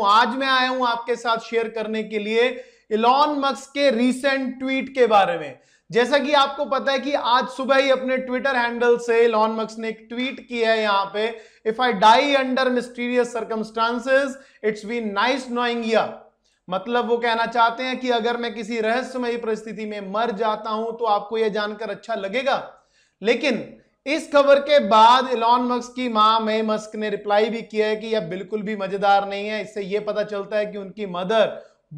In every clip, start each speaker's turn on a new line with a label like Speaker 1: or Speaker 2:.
Speaker 1: आज मैं आया हूं आपके साथ शेयर करने के लिए इलॉन मक्स के रीसेंट ट्वीट के बारे में जैसा कि आपको पता है कि आज सुबह ही अपने ट्विटर हैंडल से इलॉन मक्स ने एक ट्वीट किया है यहां पे if I die under mysterious circumstances it's be nice knowing या मतलब वो कहना चाहते हैं कि अगर मैं किसी रहस्यमयी परिस्थिति में मर जाता हूं तो आपको यह जानकर अच्छा लगेगा लेकिन इस खबर के बाद इलॉन मस्क की मां मे मस्क ने रिप्लाई भी किया है कि यह बिल्कुल भी मजेदार नहीं है इससे यह पता चलता है कि उनकी मदर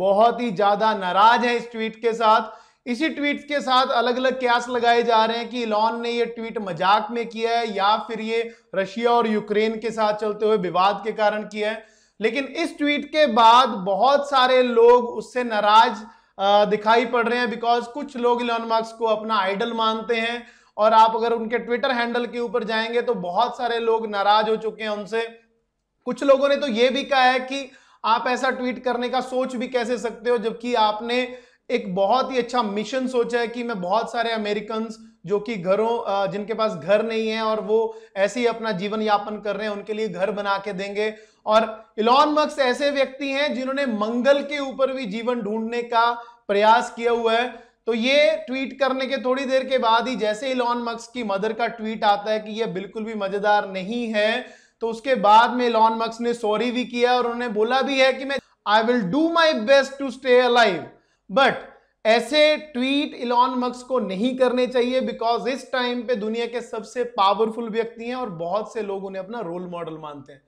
Speaker 1: बहुत ही ज्यादा नाराज है इस ट्वीट के साथ इसी ट्वीट के साथ अलग अलग क्यास लगाए जा रहे हैं कि इलॉन ने यह ट्वीट मजाक में किया है या फिर ये रशिया और यूक्रेन के साथ चलते हुए विवाद के कारण किया है लेकिन इस ट्वीट के बाद बहुत सारे लोग उससे नाराज दिखाई पड़ रहे हैं बिकॉज कुछ लोग इलॉन मार्क्स को अपना आइडल मानते हैं और आप अगर उनके ट्विटर हैंडल के ऊपर जाएंगे तो बहुत सारे लोग नाराज हो चुके हैं उनसे कुछ लोगों ने तो ये भी कहा है कि आप ऐसा ट्वीट करने का सोच भी कैसे सकते हो जबकि आपने एक बहुत ही अच्छा मिशन सोचा है कि मैं बहुत सारे अमेरिकन जो कि घरों जिनके पास घर नहीं है और वो ऐसे ही अपना जीवन यापन कर रहे हैं उनके लिए घर बना के देंगे और इलॉन मक्स ऐसे व्यक्ति हैं जिन्होंने मंगल के ऊपर भी जीवन ढूंढने का प्रयास किया हुआ है तो ये ट्वीट करने के थोड़ी देर के बाद ही जैसे इलॉन मक्स की मदर का ट्वीट आता है कि ये बिल्कुल भी मजेदार नहीं है तो उसके बाद में इलॉन मक्स ने सॉरी भी किया और उन्होंने बोला भी है कि मैं I will do my best to stay alive but ऐसे ट्वीट इलॉन मक्स को नहीं करने चाहिए बिकॉज इस टाइम पे दुनिया के सबसे पावरफुल व्यक्ति हैं और बहुत से लोग उन्हें अपना रोल मॉडल मानते हैं